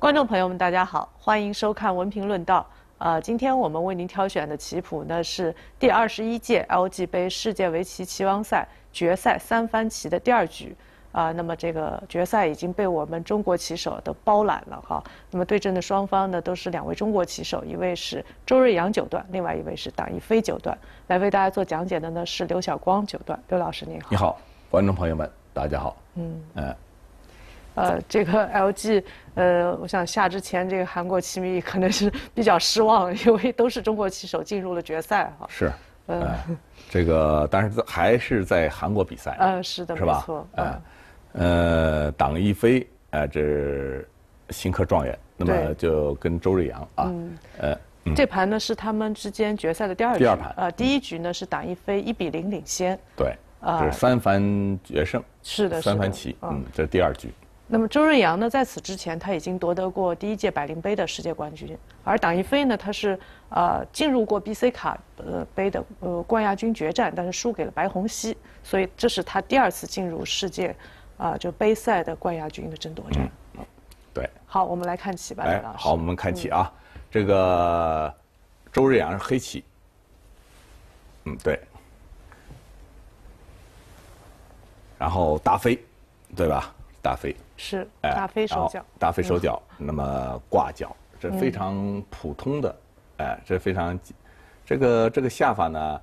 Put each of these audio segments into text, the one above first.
观众朋友们，大家好，欢迎收看《文评论道》。呃，今天我们为您挑选的棋谱呢是第二十一届 LG 杯世界围棋棋王赛决赛三番棋的第二局。啊，那么这个决赛已经被我们中国棋手都包揽了哈。那么对阵的双方呢都是两位中国棋手，一位是周睿阳九段，另外一位是党毅飞九段。来为大家做讲解的呢是刘晓光九段，刘老师您好。你好，观众朋友们，大家好。嗯，哎。呃，这个 LG，呃，我想下之前这个韩国棋迷可能是 比较失望，因为都是中国棋手进入了决赛哈。是，嗯，这个但是还是在韩国比赛。嗯，是的，是吧？错，呃，党一飞，呃，这新科状元，那么就跟周瑞阳啊，嗯，呃，这盘呢是他们之间决赛的第二局，第二盘呃，第一局呢是党一飞一比零领先，对，啊，是三番决胜，是的，三番棋，嗯，这是第二局。那么周睿阳呢？在此之前他已经夺得过第一届百灵杯的世界冠军，而党一飞呢，他是呃进入过 BC 卡呃杯的呃冠亚军决战，但是输给了白虹溪，所以这是他第二次进入世界，啊就杯赛的冠亚军的争夺战。对，好，我们来看棋吧，李好，我们看棋啊，这个周睿阳是黑棋，嗯对，然后大飞，对吧？大飞。是，哎，大飞手脚，大飞手脚，那么挂脚，这非常普通的，哎，这非常，这个这个下法呢，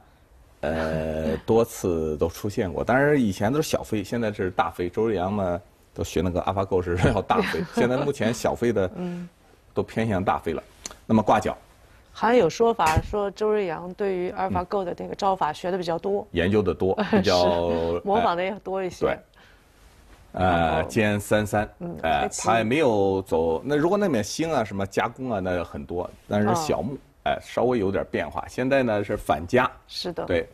呃，多次都出现过，但是以前都是小飞，现在是大飞。周瑞阳呢都学那个阿尔法狗，是要大飞，现在目前小飞的，嗯，都偏向大飞了。那么挂脚。好像有说法说周瑞阳对于阿尔法狗的那个招法学的比较多，研究的多，比较模仿的也多一些，对。呃，尖三三，哎，他也没有走。那如果那面星啊，什么加工啊，那很多，但是小木，哎，稍微有点变化。现在呢是反加，是的，对，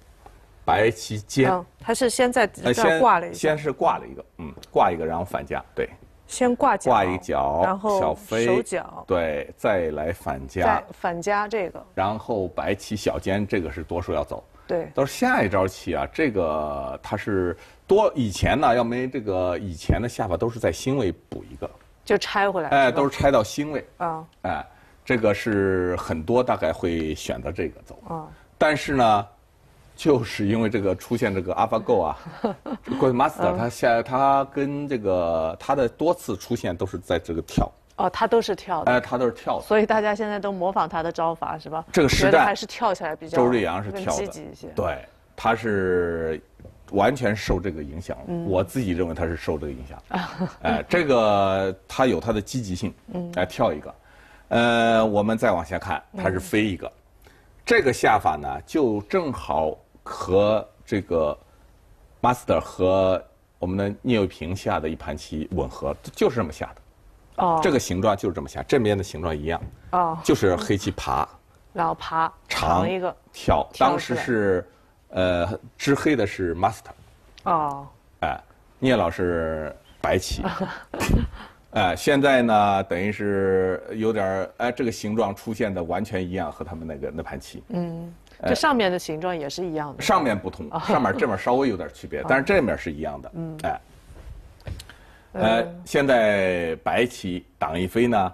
白棋尖，他是先在底下挂了一，个、先是挂了一个，嗯，挂一个然后反加，对，先挂挂一脚，然后小飞，对，再来反加，反加这个，然后白棋小尖这个是多数要走，对，到下一招棋啊，这个他是。多以前呢，要没这个以前的下巴都是在心位补一个，就拆回来，哎，都是拆到心位，嗯，哎，这个是很多大概会选择这个走，嗯，但是呢，就是因为这个出现这个 AlphaGo 啊 g o d Master 他在他跟这个他的多次出现都是在这个跳，哦，他都是跳，的，哎，他都是跳，的，所以大家现在都模仿他的招法是吧？这个时代还是跳起来比较周瑞阳是跳的，对，他是。完全受这个影响，我自己认为他是受这个影响。哎，这个他有他的积极性。来跳一个，呃，我们再往下看，他是飞一个。这个下法呢，就正好和这个 master 和我们的聂卫平下的一盘棋吻合，就是这么下的。哦，这个形状就是这么下，这边的形状一样。哦，就是黑棋爬，然后爬长一个跳，当时是。呃，知黑的是 master，哦，哎，聂老师白棋，哎，现在呢，等于是有点哎，这个形状出现的完全一样，和他们那个那盘棋，嗯，这上面的形状也是一样的，上面不同，上面这面稍微有点区别，但是这面是一样的，嗯，哎，呃，现在白棋挡一飞呢。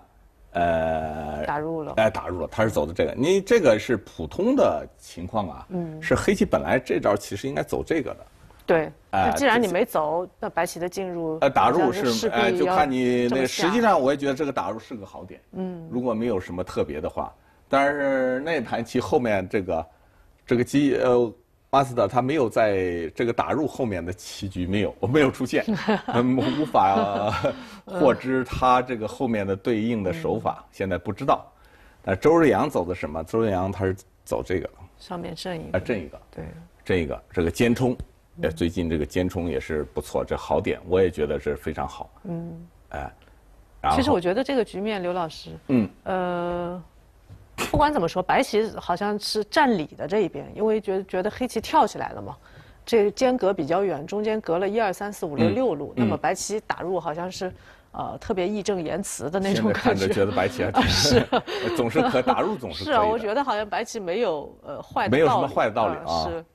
呃，打入了，哎，打入了，他是走的这个，你这个是普通的情况啊，嗯，是黑棋本来这招其实应该走这个的，对，哎，既然你没走，那白棋的进入，呃，打入是，哎，就看你那，实际上我也觉得这个打入是个好点，嗯，如果没有什么特别的话，但是那盘棋后面这个，这个机，呃。马斯特他没有在这个打入后面的棋局没有，我没有出现，无法获知他这个后面的对应的手法，现在不知道。那周日阳走的什么？周日阳他是走这个上面正一个，啊一个，对，正一个这个尖冲，呃最近这个尖冲也是不错，这好点，我也觉得是非常好。嗯，哎，其实我觉得这个局面刘老师，嗯，呃。不管怎么说，白棋好像是占理的这一边，因为觉得觉得黑棋跳起来了嘛，这间隔比较远，中间隔了一二三四五六六路，那么白棋打入好像是，呃，特别义正言辞的那种感觉。看着觉得白棋 啊是 总是可打入总是。是啊，我觉得好像白棋没有呃坏道理没有什么坏的道理啊。是。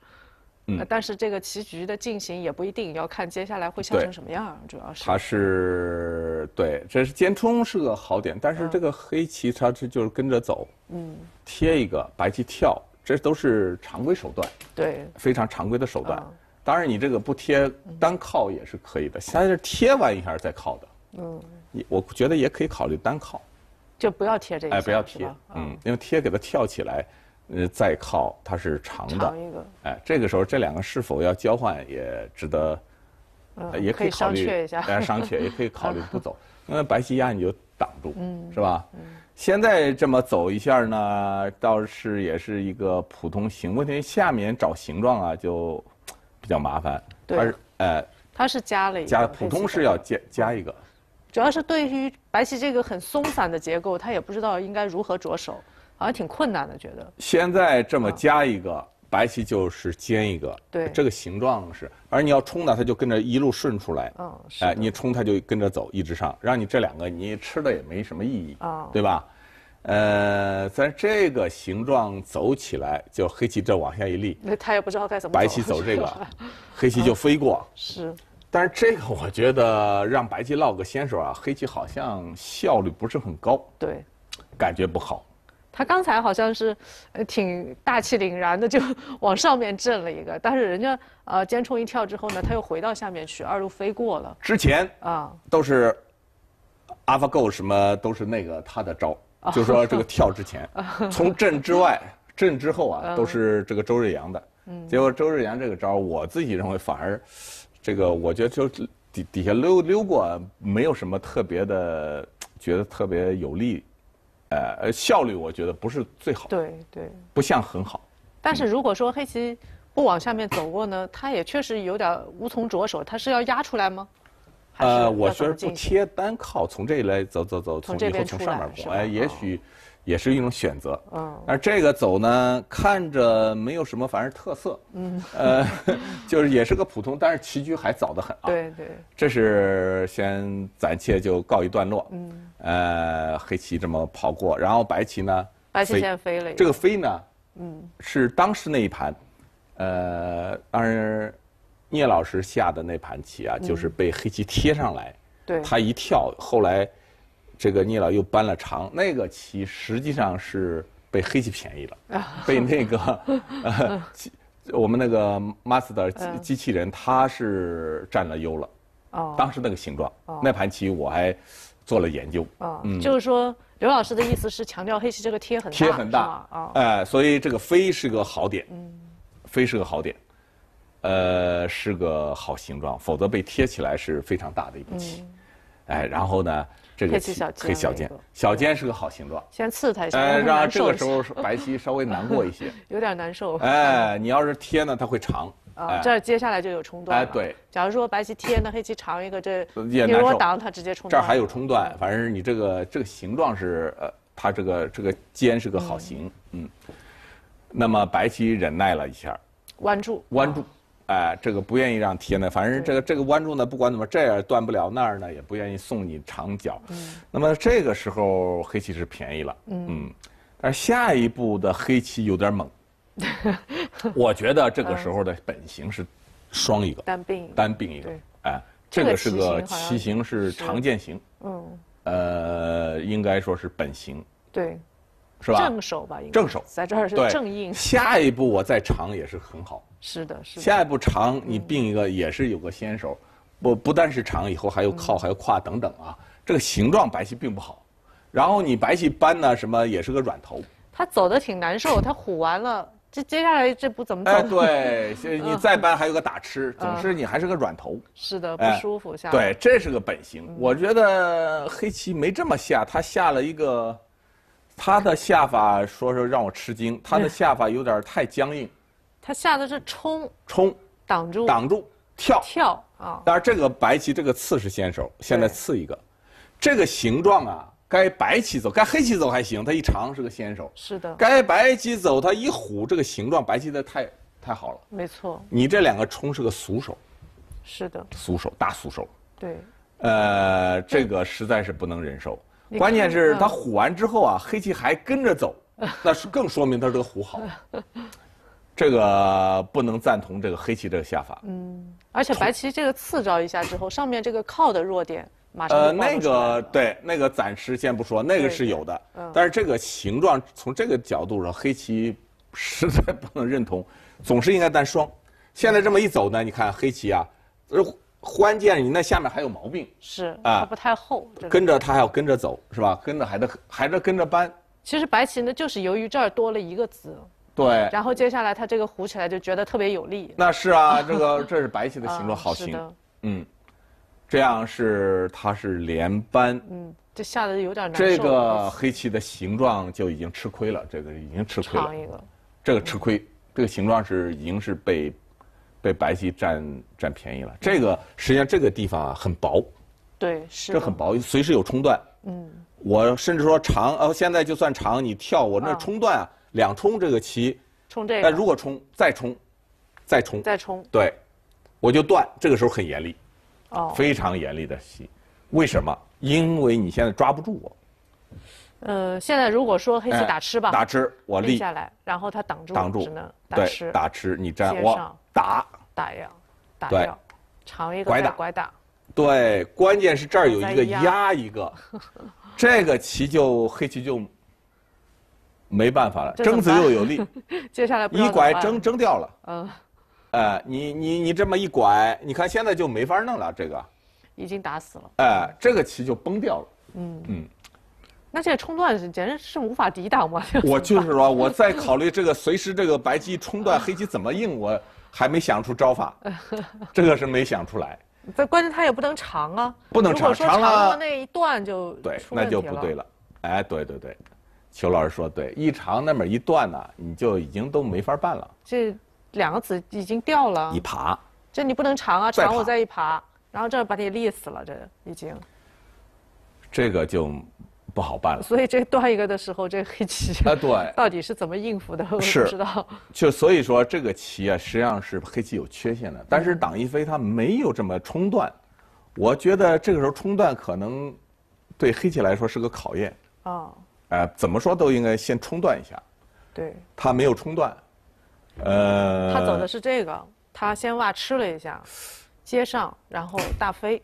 嗯，但是这个棋局的进行也不一定要看接下来会下成什么样，主要是它是对，这是尖冲是个好点，但是这个黑棋它这就是跟着走，嗯，贴一个白棋跳，这都是常规手段，对，非常常规的手段。当然你这个不贴单靠也是可以的，它是贴完一下再靠的，嗯，你我觉得也可以考虑单靠，就不要贴这个，哎，不要贴，嗯，因为贴给它跳起来。呃，再靠它是长的，哎，这个时候这两个是否要交换也值得，也可以商榷一下，大家商榷，也可以考虑不走，因为白棋压你就挡住，是吧？现在这么走一下呢，倒是也是一个普通形，问题下面找形状啊就比较麻烦，它是，呃，它是加了一加，普通是要加加一个，主要是对于白棋这个很松散的结构，他也不知道应该如何着手。好像挺困难的，觉得现在这么加一个白棋就是尖一个，对这个形状是，而你要冲呢，它就跟着一路顺出来，嗯，哎，你冲它就跟着走，一直上，让你这两个你吃的也没什么意义，啊，对吧？呃，咱这个形状走起来，就黑棋这往下一立，那他也不知道该怎么，白棋走这个，黑棋就飞过，是，但是这个我觉得让白棋落个先手啊，黑棋好像效率不是很高，对，感觉不好。他刚才好像是，挺大气凛然的，就 往上面震了一个。但是人家呃，肩冲一跳之后呢，他又回到下面去，二路飞过了。之前啊，都是阿法狗什么都是那个他的招，就说这个跳之前，从震之外，震之后啊，都是这个周睿阳的。嗯。结果周睿阳这个招，我自己认为反而，这个我觉得就底底下溜溜过，没有什么特别的，觉得特别有利。呃效率我觉得不是最好，对对，不像很好。但是如果说黑棋不往下面走过呢，它也确实有点无从着手。它是要压出来吗？呃，我觉得不贴单靠，从这里来走走走，从这边从上面过，哎，也许。也是一种选择。嗯。而这个走呢，看着没有什么，反正特色。嗯。呃，就是也是个普通，但是棋局还早得很啊。对对。这是先暂且就告一段落。嗯。呃，黑棋这么跑过，然后白棋呢？白棋先飞了。这个飞呢？嗯。是当时那一盘，呃，当然，聂老师下的那盘棋啊，就是被黑棋贴上来。对。他一跳，后来。这个聂老又扳了长，那个棋实际上是被黑棋便宜了，被那个，我们那个 master 机器人，它是占了优了。哦，当时那个形状，那盘棋我还做了研究。哦，就是说刘老师的意思是强调黑棋这个贴很大，贴很大啊，哎，所以这个飞是个好点，嗯，飞是个好点，呃，是个好形状，否则被贴起来是非常大的一步棋，哎，然后呢？这个黑小尖，小尖是个好形状，先刺他一下，让这个时候 白棋稍微难过一些，有点难受。哎，你要是贴呢，它会长，这接下来就有冲断。哎，对，假如说白棋贴，呢，黑棋长一个，这你难受。挡，它直接冲断。这还有冲断，反正你这个这个形状是，呃，它这个这个尖是个好形，嗯。那么白棋忍耐了一下，弯住，弯住，哎，这个不愿意让贴呢，反正这个这个弯住呢，不管怎么这样断不了，那儿呢也不愿意送你长角。那么这个时候黑棋是便宜了，嗯，但下一步的黑棋有点猛。我觉得这个时候的本形是双一个，单并单并一个，哎，这个是个棋形是常见形，嗯，呃，应该说是本形。对。是吧？正手吧，应该正手，在这儿是正印。下一步我再长也是很好。是的，是。的。下一步长你并一个也是有个先手，不不但是长以后还有靠还有胯等等啊，这个形状白棋并不好。然后你白棋搬呢什么也是个软头。他走的挺难受，他虎完了，这接下来这不怎么走？哎，对，你再搬还有个打吃，总之你还是个软头。是的，不舒服。下、对，这是个本性。我觉得黑棋没这么下，他下了一个。他的下法，说是让我吃惊。他的下法有点太僵硬。他下的是冲。冲。挡住。挡住。跳。跳。啊。但是这个白棋这个刺是先手，现在刺一个，这个形状啊，该白棋走，该黑棋走还行。它一长是个先手。是的。该白棋走，它一虎这个形状，白棋的太太好了。没错。你这两个冲是个俗手。是的。俗手，大俗手。对。呃，这个实在是不能忍受。关键是他虎完之后啊，黑棋还跟着走，那是更说明他这个虎好。这个不能赞同这个黑棋这个下法。嗯，而且白棋这个刺着一下之后，上面这个靠的弱点马上呃，那个对，那个暂时先不说，那个是有的。嗯，但是这个形状从这个角度上，黑棋实在不能认同，总是应该单双。现在这么一走呢，你看黑棋啊，呃。关键你那下面还有毛病，是啊，不太厚。跟着他还要跟着走，是吧？跟着还得还得跟着搬。其实白棋呢，就是由于这儿多了一个子，对，然后接下来他这个糊起来就觉得特别有力。那是啊，这个这是白棋的形状好形，嗯，这样是它是连搬。嗯，这下的有点难受。这个黑棋的形状就已经吃亏了，这个已经吃亏了。一个，这个吃亏，这个形状是已经是被。被白棋占占便宜了，这个实际上这个地方啊很薄，对，是这很薄，随时有冲断。嗯，我甚至说长，呃，现在就算长，你跳我那冲断啊，两冲这个棋，冲这，个，但如果冲再冲，再冲，再冲，对，我就断，这个时候很严厉，哦，非常严厉的棋，为什么？因为你现在抓不住我。呃，现在如果说黑棋打吃吧，打吃，我立下来，然后他挡住，挡住，只能打吃，打吃，你占我打。打掉，打掉，长一个拐打，拐打，对，关键是这儿有一个压一个，这个棋就黑棋就没办法了，争子又有力。接下来一拐争争掉了，嗯，哎，你你你这么一拐，你看现在就没法弄了，这个已经打死了，哎，这个棋就崩掉了，嗯嗯，那这个冲断简直是无法抵挡吗？我就是说我在考虑这个随时这个白棋冲断黑棋怎么应我。还没想出招法，这个是没想出来。这关键它也不能长啊，不能长，长了那一断就对，那就不对了。哎，对对对，邱老师说对，一长那么一段呢，你就已经都没法办了。这两个子已经掉了，一爬，这你不能长啊，长我再一爬，然后这把你累死了，这已经。这个就。不好办了，所以这断一个的时候，这黑棋啊，对，到底是怎么应付的，我不知道。就所以说，这个棋啊，实际上是黑棋有缺陷的，但是党一飞他没有这么冲断。我觉得这个时候冲断可能对黑棋来说是个考验。哦，哎，怎么说都应该先冲断一下。对，他没有冲断，呃，他走的是这个，他先挖吃了一下，接上，然后大飞。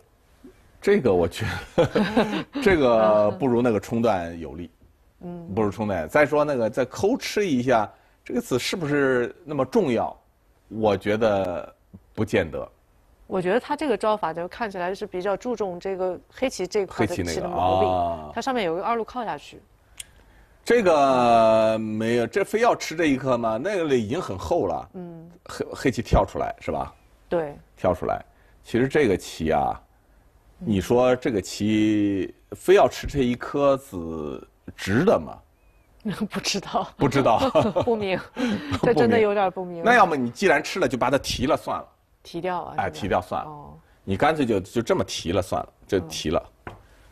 这个我觉，这个不如那个冲断有力，嗯，不如冲断。再说那个再抠吃一下，这个词是不是那么重要？我觉得不见得。我觉得他这个招法就看起来是比较注重这个黑棋这块的棋那毛病，它上面有个二路靠下去。这个没有，这非要吃这一颗吗？那个里已经很厚了，嗯，黑黑棋跳出来是吧？对，跳出来。其实这个棋啊。你说这个棋非要吃这一颗子，值得吗？不知道，不知道，不明。这真的有点不明。那要么你既然吃了，就把它提了算了。提掉啊！哎，提掉算了。你干脆就就这么提了算了，就提了。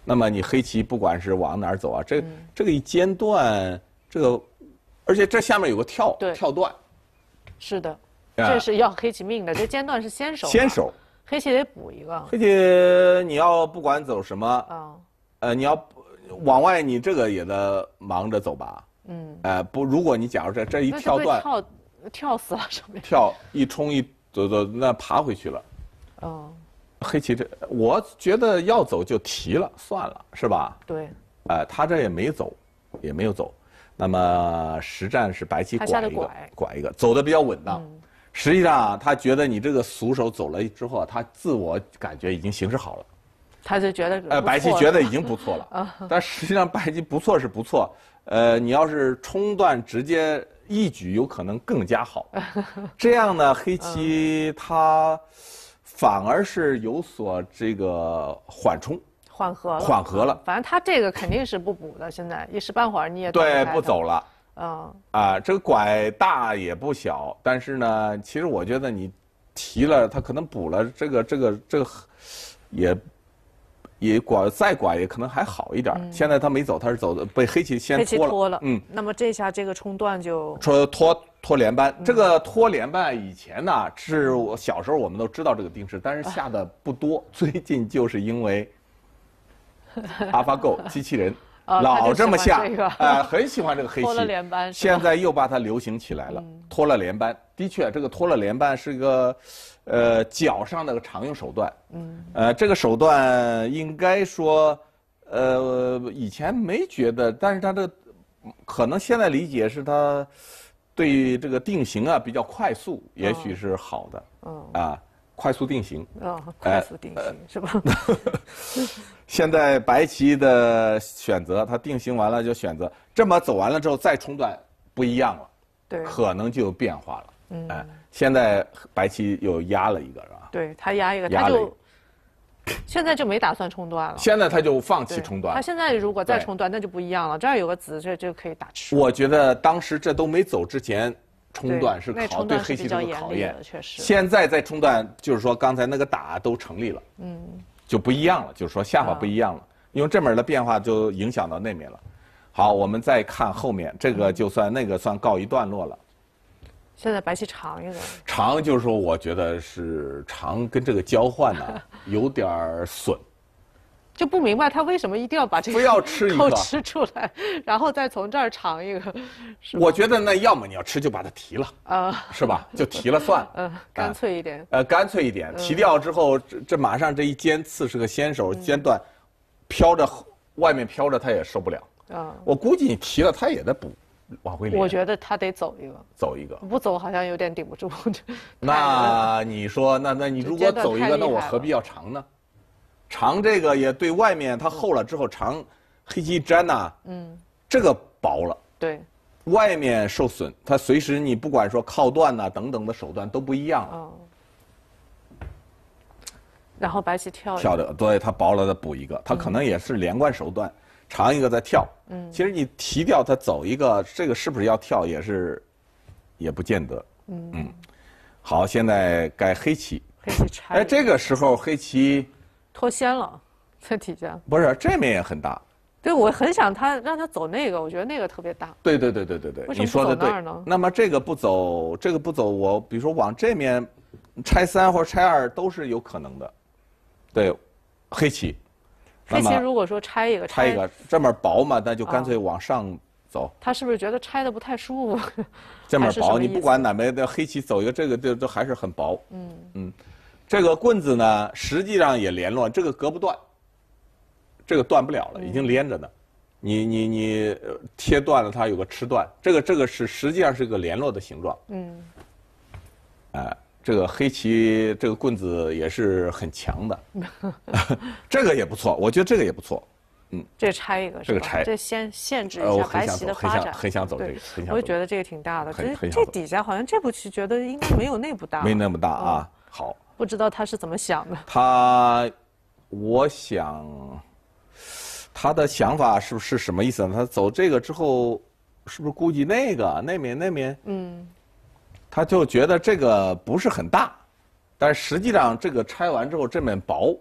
那么你黑棋不管是往哪走啊，这这个一间断，这个而且这下面有个跳跳断。是的，这是要黑棋命的。这间断是先手。先手。黑棋得补一个。黑棋，你要不管走什么，呃，你要往外，你这个也得忙着走吧。嗯。哎，不，如果你假如这这一跳断，跳死了上面。跳一冲一走走，那爬回去了。哦。黑棋这，我觉得要走就提了，算了，是吧？对。哎，他这也没走，也没有走。那么实战是白棋拐一个，拐一个，走的比较稳当。实际上啊，他觉得你这个俗手走了之后，他自我感觉已经形势好了，他就觉得呃，白棋觉得已经不错了。啊，但实际上白棋不错是不错，呃，你要是冲断直接一举，有可能更加好。这样呢，黑棋它反而是有所这个缓冲，缓和缓和了。反正他这个肯定是不补的，现在一时半会儿你也对不走了。啊啊，这个拐大也不小，但是呢，其实我觉得你提了，他可能补了这个这个这个，也也拐再拐也可能还好一点。现在他没走，他是走的被黑棋先拖了。嗯，那么这下这个冲断就说拖拖连扳。这个拖连扳以前呢是我小时候我们都知道这个定式，但是下的不多。最近就是因为阿 l 狗机器人。老这么下，哎，很喜欢这个黑 漆。现在又把它流行起来了，脱了连班。的确，这个脱了连班是个，呃，脚上的个常用手段。嗯。呃，这个手段应该说，呃，以前没觉得，但是它这，可能现在理解是它，对这个定型啊比较快速，也许是好的。嗯。啊。快速定型，啊，快速定型是吧？现在白棋的选择，他定型完了就选择这么走完了之后再冲断不一样了，对，可能就变化了。嗯，现在白棋又压了一个是吧？对他压一个，他就现在就没打算冲断了。现在他就放弃冲断。他现在如果再冲断，那就不一样了。这儿有个子，这就可以打吃。我觉得当时这都没走之前。冲段是考对黑棋的考验，确实。现在在冲段，就是说刚才那个打都成立了，嗯，就不一样了，就是说下法不一样了，因为这面的变化就影响到那面了。好，我们再看后面，这个就算那个算告一段落了。现在白棋长一点。长就是说，我觉得是长跟这个交换呢，有点损。就不明白他为什么一定要把这个要吃 吃出来，然后再从这儿尝一个。我觉得那要么你要吃，就把它提了，啊、是吧？就提了算，嗯、干脆一点。呃，干脆一点，提掉之后，这这马上这一尖刺是个先手尖端，飘着外面飘着，他也受不了。啊、我估计你提了，他也得补，往回连。我觉得他得走一个。走一个。不走好像有点顶不住。那你说，那那你如果走一个，那我何必要尝呢？长这个也对外面它厚了之后长，黑棋粘呐，嗯，这个薄了，对，外面受损，它随时你不管说靠断呐等等的手段都不一样，哦，然后白棋跳，跳的，对，它薄了再补一个，它可能也是连贯手段，长一个再跳，嗯，其实你提掉它走一个，这个是不是要跳也是，也不见得，嗯，好，现在该黑棋，黑棋拆，哎，这个时候黑棋。脱先了，在底下。不是这面也很大。对，我很想他让他走那个，我觉得那个特别大。对对对对对对。为什么对。那儿呢？那么这个不走，这个不走，我比如说往这面，拆三或者拆二都是有可能的。对，黑棋。黑棋如果说拆一个。拆一个，这面薄嘛，那就干脆往上走。他是不是觉得拆的不太舒服？这面薄，你不管哪面，的黑棋走一个，这个就都还是很薄。嗯嗯。这个棍子呢，实际上也联络，这个隔不断，这个断不了了，已经连着呢。你你你切断了，它有个吃断，这个这个是实际上是一个联络的形状。嗯。哎，这个黑棋这个棍子也是很强的，这个也不错，我觉得这个也不错。嗯。这拆一个。这个拆。这先限制一下白棋的发展。很想走这个，很想走我就觉得这个挺大的，是这底下好像这步棋觉得应该没有那步大。没那么大啊。好。不知道他是怎么想的。他，我想，他的想法是不是什么意思呢？他走这个之后，是不是估计那个那面那面？嗯。他就觉得这个不是很大，但实际上这个拆完之后，这面薄，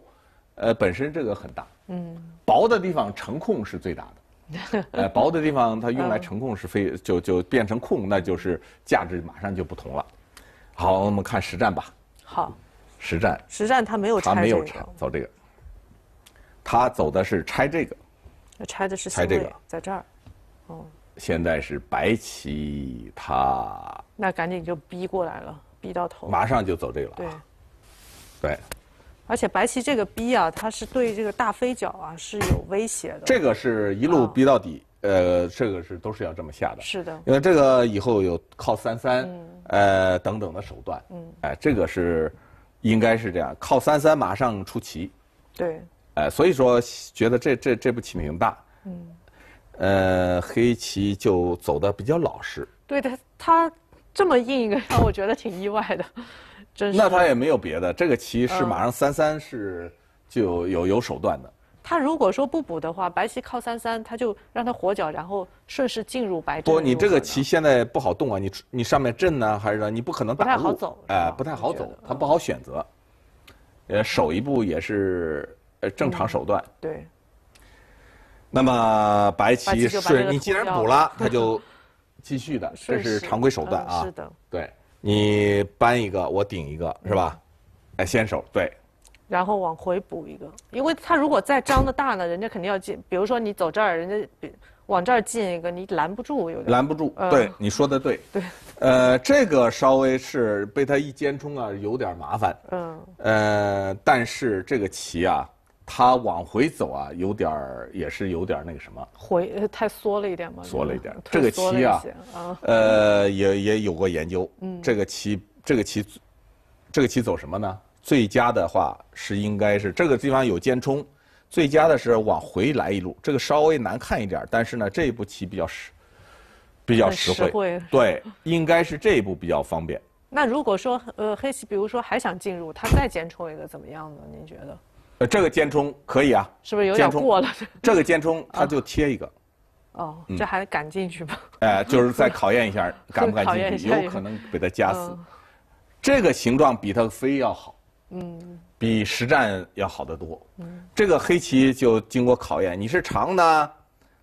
呃，本身这个很大。嗯。薄的地方成控是最大的，呃，薄的地方它用来成控是非就就变成控，那就是价值马上就不同了。好，我们看实战吧。好。实战，实战他没有拆这个，走这个。他走的是拆这个，拆的是拆这个，在这儿，哦。现在是白棋他，那赶紧就逼过来了，逼到头，马上就走这个了。对，对。而且白棋这个逼啊，它是对这个大飞角啊是有威胁的。这个是一路逼到底，呃，这个是都是要这么下的。是的，因为这个以后有靠三三，呃，等等的手段。嗯，哎，这个是。应该是这样，靠三三马上出棋，对，哎，所以说觉得这这这步棋挺大，嗯，呃，黑棋就走的比较老实，对他他这么硬，一个，让我觉得挺意外的，真是。那他也没有别的，这个棋是马上三三是就有有手段的。他如果说不补的话，白棋靠三三，他就让他活脚，然后顺势进入白棋。不，你这个棋现在不好动啊！你你上面震呢，还是你不可能打走，哎，不太好走，他不好选择。呃，守一步也是呃正常手段。对。那么白棋顺，你既然补了，他就 继续的，这是常规手段啊。是的。对你搬一个，我顶一个，是吧？哎，先手对。然后往回补一个，因为它如果再张的大呢，人家肯定要进。比如说你走这儿，人家往这儿进一个，你拦不住，有点拦不住。对，你说的对。对。呃，这个稍微是被它一尖冲啊，有点麻烦。嗯。呃，但是这个棋啊，它往回走啊，有点儿也是有点那个什么。回太缩了一点吗？缩了一点。这个棋啊，呃，也也有过研究。嗯。这个棋，这个棋，这个棋走什么呢？最佳的话是应该是这个地方有尖冲，最佳的是往回来一路，这个稍微难看一点，但是呢这一步棋比较实，比较实惠。会对，应该是这一步比较方便。那如果说呃黑棋比如说还想进入，他再尖冲一个怎么样呢？您觉得？呃，这个尖冲可以啊。是不是有点过了？这个尖冲他就贴一个。哦，这还敢进去吗？哎，就是再 考验一下敢不敢进去，有可能被他夹死。这个形状比他飞要好。嗯，比实战要好得多。嗯，这个黑棋就经过考验，你是长呢，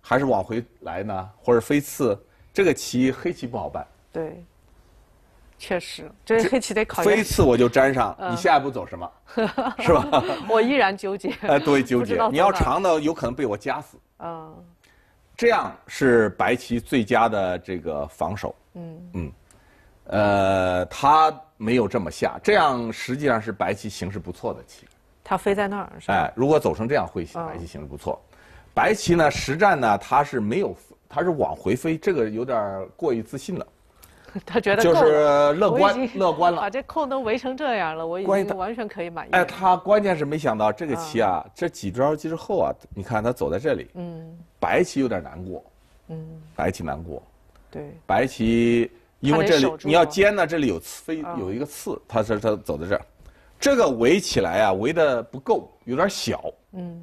还是往回来呢，或者飞刺？这个棋黑棋不好办。对，确实，这黑棋得考验。飞刺我就粘上，你下一步走什么？是吧？我依然纠结。哎，对，纠结？你要长的，有可能被我夹死。啊，这样是白棋最佳的这个防守。嗯嗯，呃，他。没有这么下，这样实际上是白棋形势不错的棋。它飞在那儿。哎，如果走成这样，会白棋形势不错。白棋呢，实战呢，它是没有，它是往回飞，这个有点过于自信了。他觉得就是乐观 乐观了。把这空都围成这样了，我已经完全可以满意。哎，他关键是没想到这个棋啊，这几招之后啊，你看他走在这里，嗯，白棋有点难过，嗯，白棋难过，对，白棋。因为这里你要尖呢，这里有飞有一个刺，他它他走在这儿，这个围起来啊，围的不够，有点小。嗯，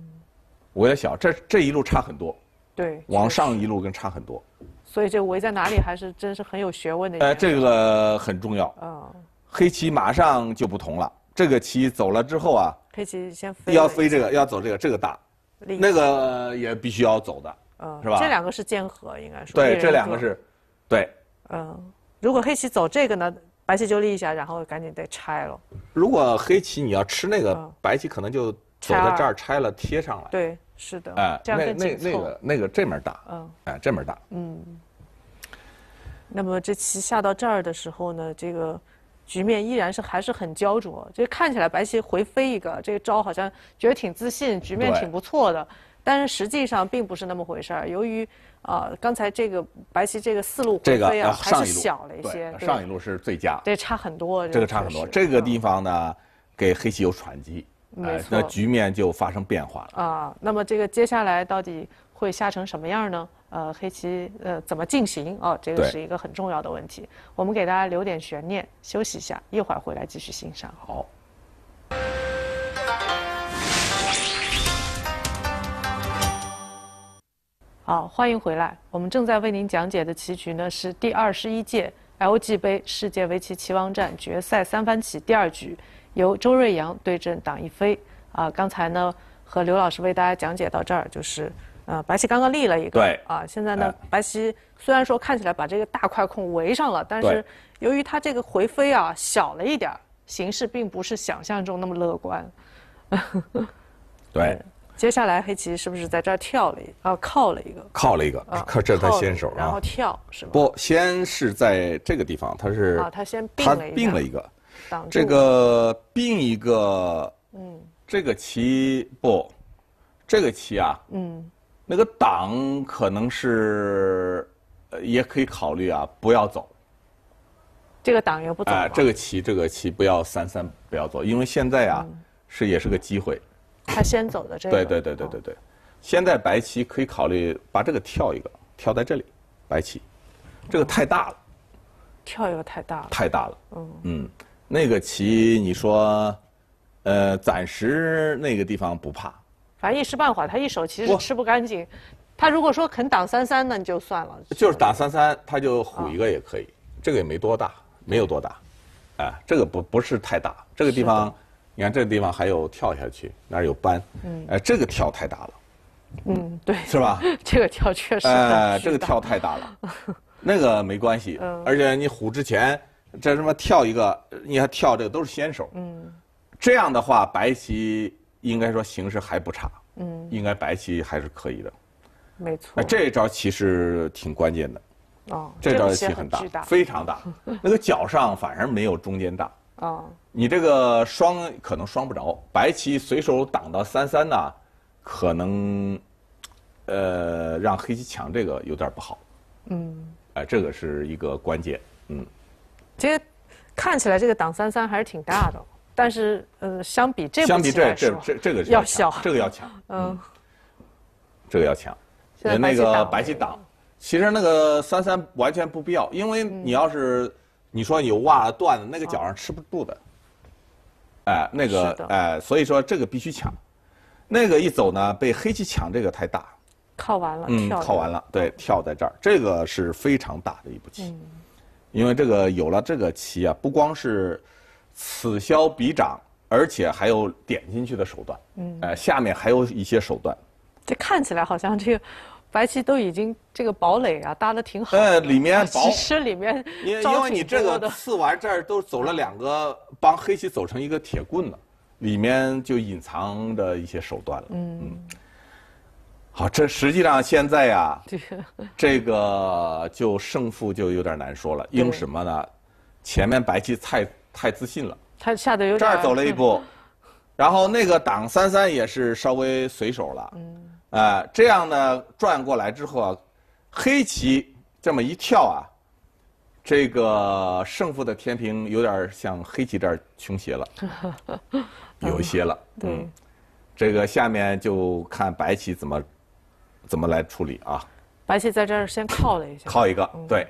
我也小，这这一路差很多。对，往上一路跟差很多。所以这围在哪里还是真是很有学问的。哎，这个很重要。嗯，黑棋马上就不同了，这个棋走了之后啊，黑棋先飞，要飞这个，要走这个，这个大，那个也必须要走的。嗯，是吧？这两个是间合，应该说。对，这两个是，对。嗯。如果黑棋走这个呢，白棋就立一下，然后赶紧得拆了。如果黑棋你要吃那个，白棋可能就走在这儿拆了，贴上来。对，是的。啊，这样那那那个那个这面大。嗯。哎，这面大。嗯。那么这棋下到这儿的时候呢，这个局面依然是还是很焦灼。这看起来白棋回飞一个，这个招好像觉得挺自信，局面挺不错的。但是实际上并不是那么回事儿，由于。啊，刚才这个白棋这个四路，这个还是小了一些。上一路是最佳，对，差很多。这个差很多，这个地方呢，给黑棋有喘击，哎，那局面就发生变化了。啊，那么这个接下来到底会下成什么样呢？呃，黑棋呃怎么进行？哦，这个是一个很重要的问题。我们给大家留点悬念，休息一下，一会儿回来继续欣赏。好。好，欢迎回来。我们正在为您讲解的棋局呢，是第二十一届 LG 杯世界围棋棋王战决赛三番棋第二局，由周睿羊对阵党一飞。啊，刚才呢和刘老师为大家讲解到这儿，就是呃，白棋刚刚立了一个，啊，现在呢，白棋虽然说看起来把这个大块空围上了，但是由于它这个回飞啊小了一点形势并不是想象中那么乐观。对。接下来黑棋是不是在这儿跳了一？啊，靠了一个，靠了一个，靠这他先手啊。然后跳是吧？不，先是在这个地方，他是啊，他先并了一。个，这个并一个，嗯，这个棋不，这个棋啊，嗯，那个挡可能是，也可以考虑啊，不要走。这个挡又不走。哎，这个棋，这个棋不要三三不要走，因为现在啊是也是个机会。他先走的这个。对对对对对对，现在白棋可以考虑把这个跳一个，跳在这里，白棋，这个太大了，跳一个太大了。太大了，嗯，嗯，那个棋你说，呃，暂时那个地方不怕，反正一时半会儿他一手其实吃不干净，他如果说肯挡三三，那就算了。就是挡三三，他就虎一个也可以，这个也没多大，没有多大，哎，这个不不是太大，这个地方。你看这个地方还有跳下去，那儿有斑。呃，这个跳太大了，嗯，对，是吧？这个跳确实，呃，这个跳太大了，那个没关系，而且你虎之前这什么跳一个，你看跳这个都是先手，嗯，这样的话白棋应该说形势还不差，嗯，应该白棋还是可以的，没错，这一招其实挺关键的，哦，这招棋很大，非常大，那个角上反而没有中间大。哦，你这个双可能双不着，白棋随手挡到三三呢，可能，呃，让黑棋抢这个有点不好。嗯，哎，这个是一个关键，嗯。其实看起来这个挡三三还是挺大的，但是呃，相比这相比这这这这个要小，这个要强，嗯，这个要强。那个白棋挡，其实那个三三完全不必要，因为你要是。你说有袜子断了，那个脚上吃不住的，哎，那个，哎，所以说这个必须抢，那个一走呢，被黑棋抢这个太大，靠完了，嗯，靠完了，对，跳在这儿，这个是非常大的一步棋，因为这个有了这个棋啊，不光是此消彼长，而且还有点进去的手段，嗯，哎，下面还有一些手段，这看起来好像这个。白棋都已经这个堡垒啊搭的挺好。呃，里面其实里面因为 因为你这个刺完这儿都走了两个，帮黑棋走成一个铁棍了，里面就隐藏着一些手段了。嗯好，这实际上现在呀，这个就胜负就有点难说了，因为什么呢？前面白棋太太自信了，他下的有点这儿走了一步，然后那个挡三三也是稍微随手了。嗯。哎，这样呢，转过来之后啊，黑棋这么一跳啊，这个胜负的天平有点像黑棋这儿倾斜了，有一些了。嗯，这个下面就看白棋怎么怎么来处理啊。白棋在这儿先靠了一下，靠一个，对，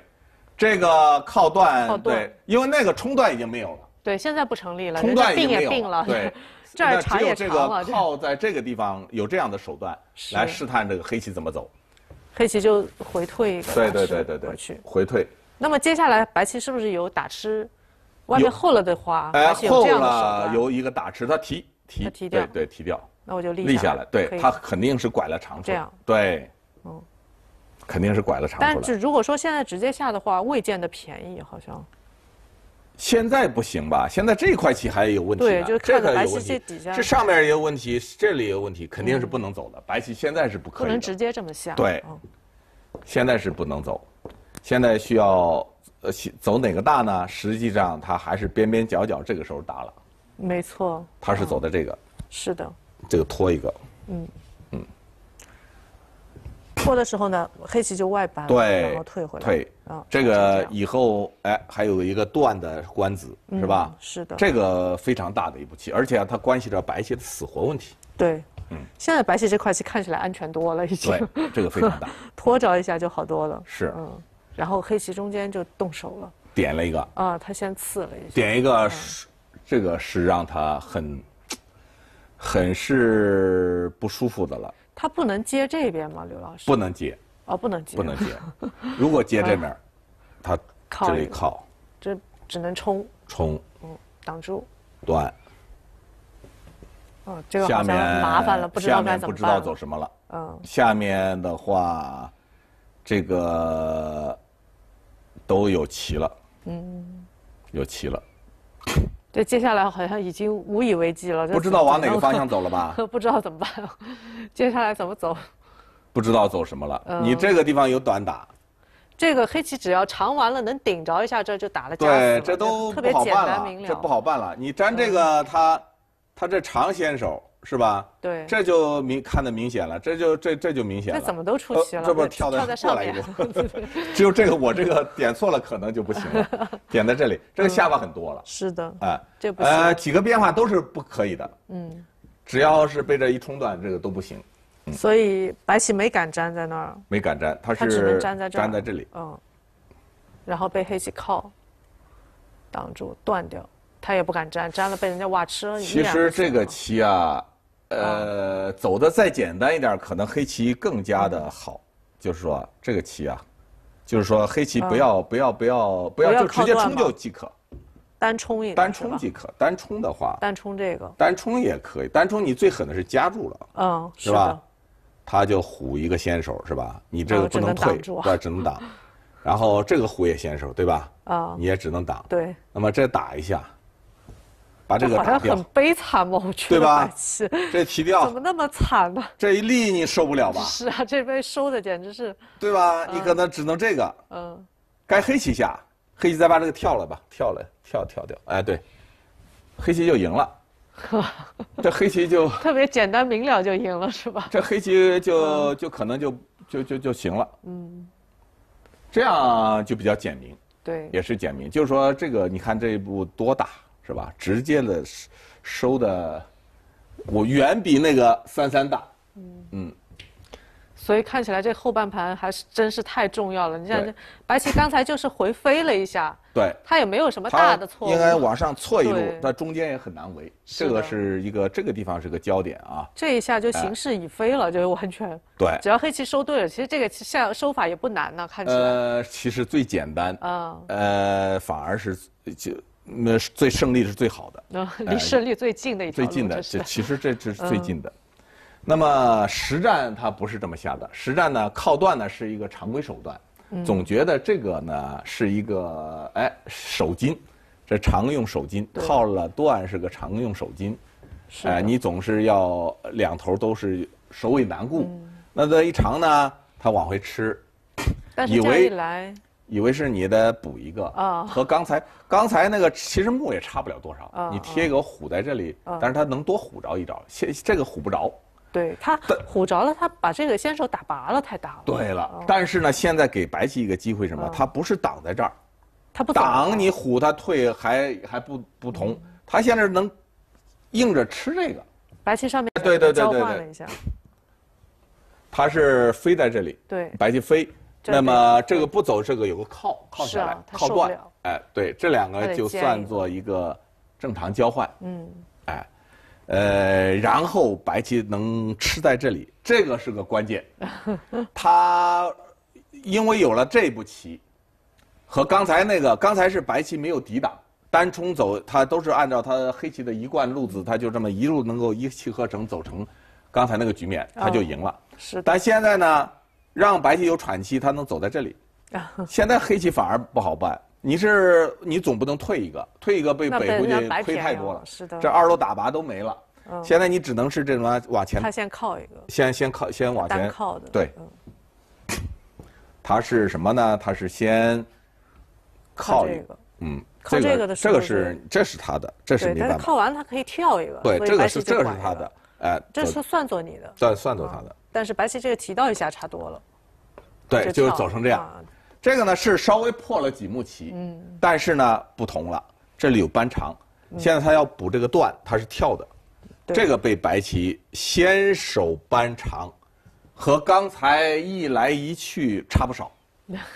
这个靠断，对，因为那个冲断已经没有了，对，现在不成立了，冲断也没有了。对。这茶也长了。靠，在这个地方有这样的手段来试探这个黑棋怎么走，黑棋就回退。对对对对对，回去回退。那么接下来白棋是不是有打吃？外面厚了的话，哎，厚了有一个打吃，他提提，提对对提掉。那我就立立下来，对他肯定是拐了长这样对，嗯，肯定是拐了长但是如果说现在直接下的话，未见得便宜，好像。现在不行吧？现在这块棋还有问题，这个有问题，这上面也有问题，这里有问题，肯定是不能走的。白棋现在是不可。不能直接这么下。对，现在是不能走，现在需要呃走哪个大呢？实际上他还是边边角角这个时候大了。没错。他是走的这个。是的。这个拖一个。嗯。拖的时候呢，黑棋就外搬了，然后退回来。退，啊，这个以后哎，还有一个断的关子，是吧？是的。这个非常大的一步棋，而且它关系着白棋的死活问题。对，嗯，现在白棋这块棋看起来安全多了，已经。对，这个非常大。拖 着一下就好多了。是，嗯，然后黑棋中间就动手了，点了一个。啊，他先刺了一。下，点一个，这个是让他很，很是不舒服的了。他不能接这边吗，刘老师？不能接。哦，不能接。不能接。如果接这面，他这里靠。这只能冲。冲。嗯，挡住。断。哦，这个好像麻烦了，不知道该怎么办。不知道走什么了。嗯。下面的话，这个都有棋了。嗯。有棋了。对，接下来好像已经无以为继了。不知道往哪个方向走了吧？不知道怎么办，接下来怎么走？不知道走什么了？你这个地方有短打。这个黑棋只要长完了，能顶着一下，这就打了架。对，这都特别简单明了，这不好办了。你粘这个，他他这长先手。是吧？对，这就明看的明显了，这就这这就明显了。这怎么都出棋了？这不跳在跳在上来一吗？只有这个我这个点错了，可能就不行了。点在这里，这个下巴很多了。是的。哎，这不行。呃，几个变化都是不可以的。嗯，只要是被这一冲断，这个都不行。所以白棋没敢粘在那儿。没敢粘，他是只能粘在这儿，粘在这里。嗯，然后被黑棋靠挡住断掉，他也不敢粘，粘了被人家挖吃了。其实这个棋啊。呃，走的再简单一点，可能黑棋更加的好。就是说，这个棋啊，就是说黑棋不要不要不要不要，就直接冲就即可。单冲一单冲即可，单冲的话。单冲这个。单冲也可以，单冲你最狠的是夹住了，嗯，是吧？他就虎一个先手，是吧？你这个不能退，对，只能挡。然后这个虎也先手，对吧？啊，你也只能挡。对。那么这打一下。把这个拿掉，很悲惨吧？我觉得，对吧？这提掉怎么那么惨呢？这一利你受不了吧？是啊，这被收的简直是对吧？你可能只能这个，嗯，该黑棋下，黑棋再把这个跳了吧？跳了，跳跳掉，哎，对，黑棋就赢了。这黑棋就特别简单明了就赢了，是吧？这黑棋就就可能就就就就行了。嗯，这样就比较简明，对，也是简明。就是说，这个你看这一步多大。是吧？直接的收的，我远比那个三三大。嗯，所以看起来这后半盘还是真是太重要了。你像这白棋刚才就是回飞了一下，对，他也没有什么大的错。应该往上错一步，那中间也很难围。这个是一个这个地方是个焦点啊。这一下就形势已飞了，就完全对。只要黑棋收对了，其实这个下收法也不难呢。看起来，呃，其实最简单啊，呃，反而是就。那最胜利是最好的，离胜利最近的一次。最近的，这其实这这是最近的。那么实战它不是这么下的，实战呢靠断呢是一个常规手段。总觉得这个呢是一个哎手筋，这常用手筋靠了断是个常用手筋。哎，你总是要两头都是首尾难顾，那这一长呢，它往回吃，以为。以为是你的补一个啊，和刚才刚才那个其实木也差不了多少。你贴一个虎在这里，但是他能多虎着一着，现这个虎不着。对他虎着了，他把这个先手打拔了，太大了。对了，但是呢，现在给白棋一个机会，什么？他不是挡在这儿，他不挡。挡你虎他退还还不不同，他现在能硬着吃这个。白棋上面对对对对对，交换了一下。他是飞在这里，对，白棋飞。那么这个不走，这个有个靠靠下来，靠断，哎，对，这两个就算作一个正常交换。嗯，哎，呃，然后白棋能吃在这里，这个是个关键。他因为有了这步棋，和刚才那个，刚才是白棋没有抵挡，单冲走，他都是按照他黑棋的一贯路子，他就这么一路能够一气呵成走成刚才那个局面，他就赢了。是。但现在呢？让白棋有喘息，他能走在这里。现在黑棋反而不好办。你是你总不能退一个，退一个被北宫军亏太多了。是的。这二楼打拔都没了。嗯。现在你只能是这种往前。他先靠一个。先先靠先往前。靠的。对。他是什么呢？他是先靠一个。嗯。靠这个的。这个是这是他的，这是你的。靠完他可以跳一个。对，这个是这是他的。哎。这是算作你的。对，算作他的。但是白棋这个提到一下差多了，对，就是走成这样。这个呢是稍微破了几目棋，嗯，但是呢不同了，这里有扳长，现在他要补这个断，他是跳的，这个被白棋先手扳长，和刚才一来一去差不少，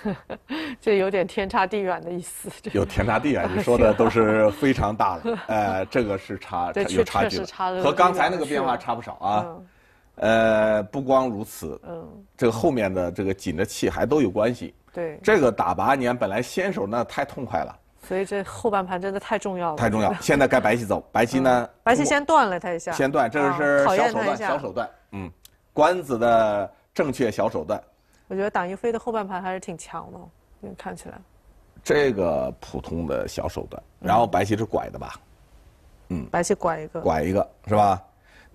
这有点天差地远的意思。有天差地远，你说的都是非常大的，呃，这个是差有差距和刚才那个变化差不少啊。呃，不光如此，嗯，这个后面的这个紧的气还都有关系。对，这个打八年本来先手那太痛快了，所以这后半盘真的太重要了。太重要，现在该白棋走，白棋呢？白棋先断了他一下。先断，这是小手段，小手段。嗯，官子的正确小手段。我觉得党一飞的后半盘还是挺强的，看起来。这个普通的小手段，然后白棋是拐的吧？嗯，白棋拐一个。拐一个是吧？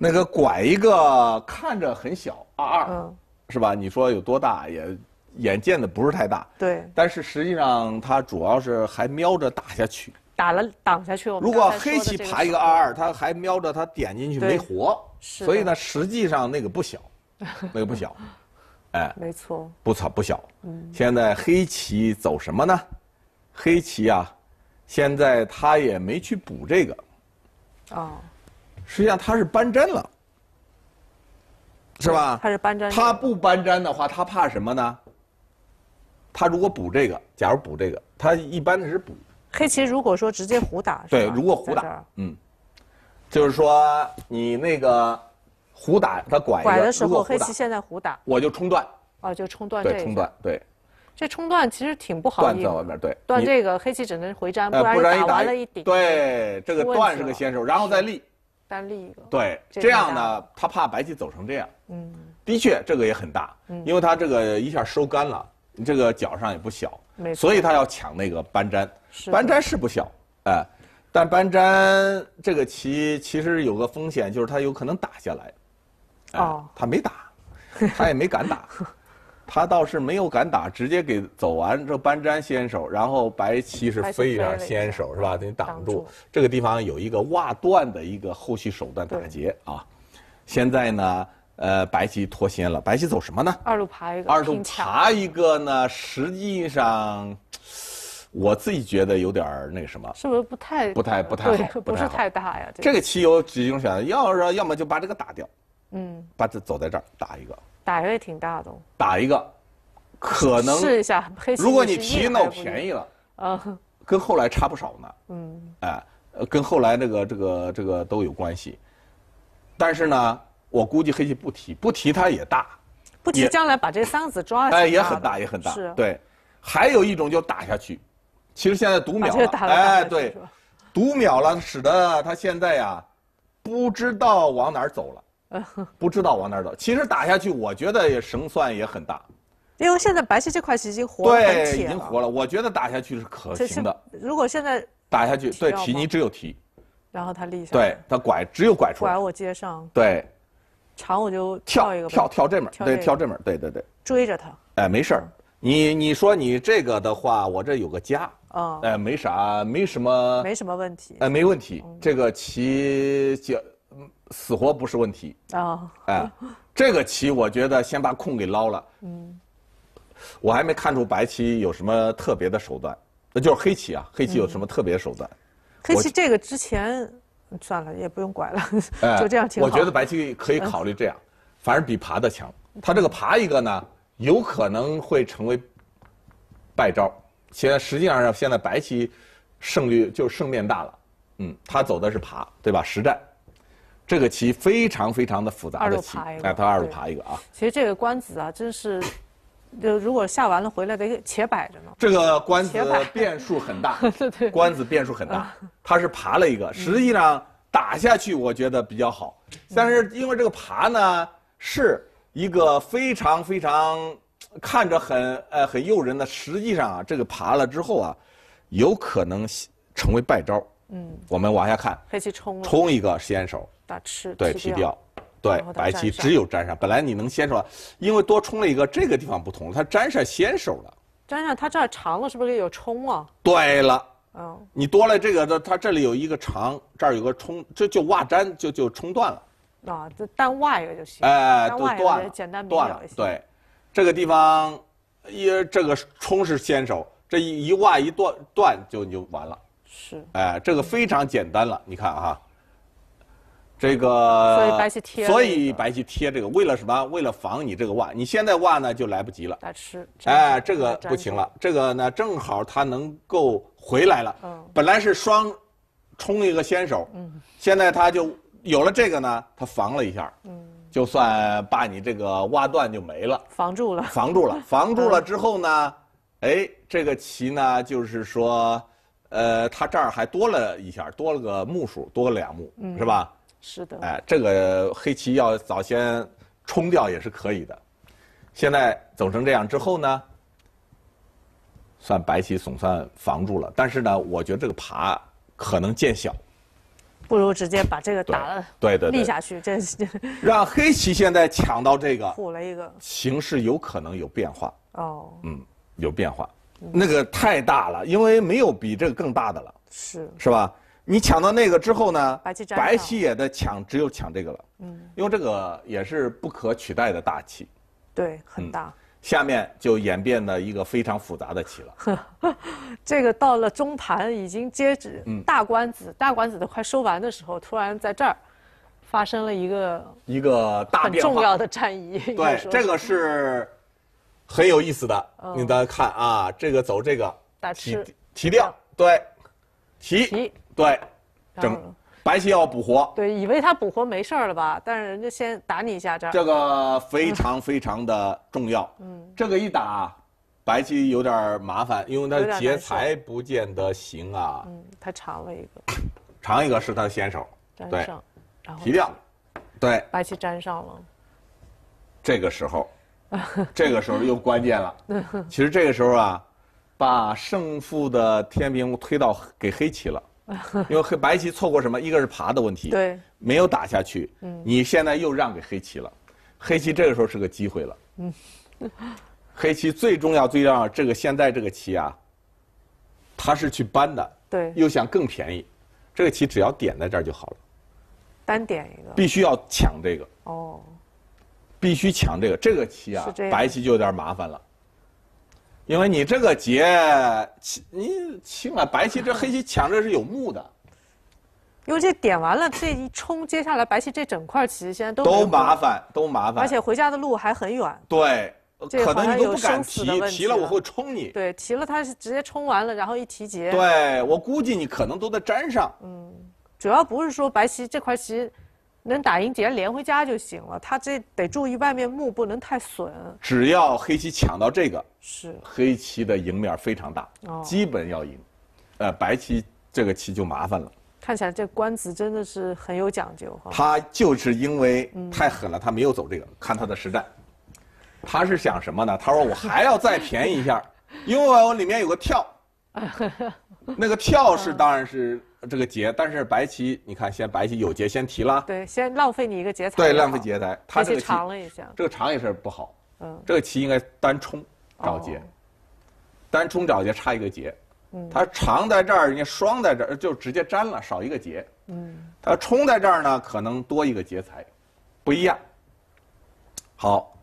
那个拐一个看着很小二二，是吧？你说有多大也眼见的不是太大。对。但是实际上它主要是还瞄着打下去。打了挡下去。如果黑棋爬一个二二，它还瞄着它点进去没活。是。所以呢，实际上那个不小，那个不小，哎。没错。不错不小。嗯。现在黑棋走什么呢？黑棋啊，现在他也没去补这个。哦。实际上他是搬粘了，是吧？他是搬粘。他不搬粘的话，他怕什么呢？他如果补这个，假如补这个，他一般的是补。黑棋如果说直接胡打，对，如果胡打，嗯，就是说你那个胡打，他拐拐的时候，黑棋现在胡打，我就冲断。哦，就冲断。对，冲断，对。这冲断其实挺不好。断在外面，对。断这个黑棋只能回粘，不然打完了一顶。对，这个断是个先手，然后再立。单立一个，对，这样呢，他怕白棋走成这样。嗯，的确，这个也很大，因为他这个一下收干了，这个角上也不小，所以他要抢那个搬粘。搬粘是不小，哎，但搬粘这个棋其实有个风险，就是他有可能打下来。哦，他没打，他也没敢打。他倒是没有敢打，直接给走完这班占先手，然后白棋是飞下先手是吧？得挡住这个地方有一个挖断的一个后续手段打劫啊。现在呢，呃，白棋脱先了，白棋走什么呢？二路爬一个。二路爬一个呢，实际上，我自己觉得有点那那什么。是不是不太？不太不太好，不是太大呀。这个棋有几种选择，要是要么就把这个打掉。嗯，把这走在这儿打一个，打一个挺大的。打一个，可能试一下。如果你提那便宜了，嗯，跟后来差不少呢。嗯，哎，跟后来那个这个这个都有关系。但是呢，我估计黑棋不提，不提它也大。不提将来把这个子抓。下哎，也很大，也很大。对，还有一种就打下去。其实现在读秒，哎，对，读秒了，使得他现在呀，不知道往哪儿走了。不知道往哪走，其实打下去，我觉得也胜算也很大，因为现在白棋这块棋已经活了对，已经活了。我觉得打下去是可行的。如果现在打下去，对，提你只有提，然后他立下，对，他拐只有拐出。来，拐我接上。对，长我就跳一个，跳跳这面，对，跳这面，对对对。追着他。哎，没事儿，你你说你这个的话，我这有个家，哦，哎，没啥，没什么，没什么问题，哎，没问题，这个棋就。死活不是问题啊！哎，这个棋我觉得先把空给捞了。嗯，我还没看出白棋有什么特别的手段，那就是黑棋啊！黑棋有什么特别手段？黑棋这个之前算了，也不用拐了，就这样挺好。我觉得白棋可以考虑这样，反而比爬的强。他这个爬一个呢，有可能会成为败招。现在实际上现在白棋胜率就胜面大了。嗯，他走的是爬，对吧？实战。这个棋非常非常的复杂的棋，哎，他二路爬一个啊。其实这个官子啊，真是，就如果下完了回来得且摆着呢。这个官子变数很大，官子变数很大，他是爬了一个，实际上打下去我觉得比较好，但是因为这个爬呢是一个非常非常看着很呃很诱人的，实际上啊这个爬了之后啊，有可能成为败招。嗯。我们往下看。黑棋冲了。冲一个先手。吃对，吃掉，对，白棋只有粘上。本来你能先手，因为多冲了一个，这个地方不同，它粘上先手了。粘上它这儿长了，是不是也有冲啊？对了，嗯，你多了这个，它这里有一个长，这儿有个冲，这就挖粘就就冲断了。啊，就单挖一个就行。哎，都断了。简单断了。一下，对，这个地方一这个冲是先手，这一挖一断断就你就完了。是。哎，这个非常简单了，你看哈。这个所以白棋贴，所以白棋贴这个为了什么？为了防你这个挖。你现在挖呢就来不及了。吃，哎，这个不行了。这个呢正好他能够回来了。嗯。本来是双，冲一个先手。嗯。现在他就有了这个呢，他防了一下。嗯。就算把你这个挖断就没了。防住了。防住了，防住了之后呢，哎，这个棋呢就是说，呃，他这儿还多了一下，多了个目数，多了两目，是吧？是的，哎，这个黑棋要早先冲掉也是可以的。现在走成这样之后呢，算白棋总算防住了。但是呢，我觉得这个爬可能见小，不如直接把这个打了，对对对，立下去。这是让黑棋现在抢到这个，补了一个，形势有可能有变化。哦，嗯，有变化，那个太大了，因为没有比这个更大的了，是是吧？你抢到那个之后呢？白棋也在抢，只有抢这个了。嗯，因为这个也是不可取代的大棋。对，很大。下面就演变了一个非常复杂的棋了。这个到了中盘已经接止，大官子，大官子都快收完的时候，突然在这儿发生了一个一个大很重要的战役。对，这个是很有意思的。你再看啊，这个走这个提提亮，对，提。提。对，整白棋要补活。对，以为他补活没事儿了吧？但是人家先打你一下，这这个非常非常的重要。嗯，这个一打，白棋有点麻烦，因为他劫财不见得行啊。嗯，他长了一个，长一个是他先手，对，然后提掉，对，白棋粘上了。这个时候，这个时候又关键了。其实这个时候啊，把胜负的天平推到给黑棋了。因为黑白棋错过什么？一个是爬的问题，对，没有打下去。嗯，你现在又让给黑棋了，黑棋这个时候是个机会了。嗯，黑棋最重要、最重要，这个现在这个棋啊，他是去搬的，对，又想更便宜，这个棋只要点在这儿就好了，单点一个，必须要抢这个哦，必须抢这个，这个棋啊，白棋就有点麻烦了。因为你这个劫，你起码白棋这黑棋抢着是有目的。因为这点完了，这一冲，接下来白棋这整块棋现在都都麻烦，都麻烦，而且回家的路还很远。对，可能你都不敢提，提了我会冲你。对，提了他是直接冲完了，然后一提劫。对我估计你可能都在粘上。嗯，主要不是说白棋这块棋。能打赢直接连回家就行了，他这得注意外面木不能太损。只要黑棋抢到这个，是黑棋的赢面非常大，基本要赢。呃，白棋这个棋就麻烦了。看起来这官子真的是很有讲究哈。他就是因为太狠了，他没有走这个。看他的实战，他是想什么呢？他说我还要再便宜一下，因为我里面有个跳。那个跳是当然是这个劫，但是白棋你看，先白棋有劫先提了，对，先浪费你一个劫财，对，浪费劫财。他这个长了一下，这个长也是不好。嗯，这个棋应该单冲找劫，单冲找劫差一个劫。嗯，他长在这儿，人家双在这儿就直接粘了，少一个劫。嗯，他冲在这儿呢，可能多一个劫财，不一样。好，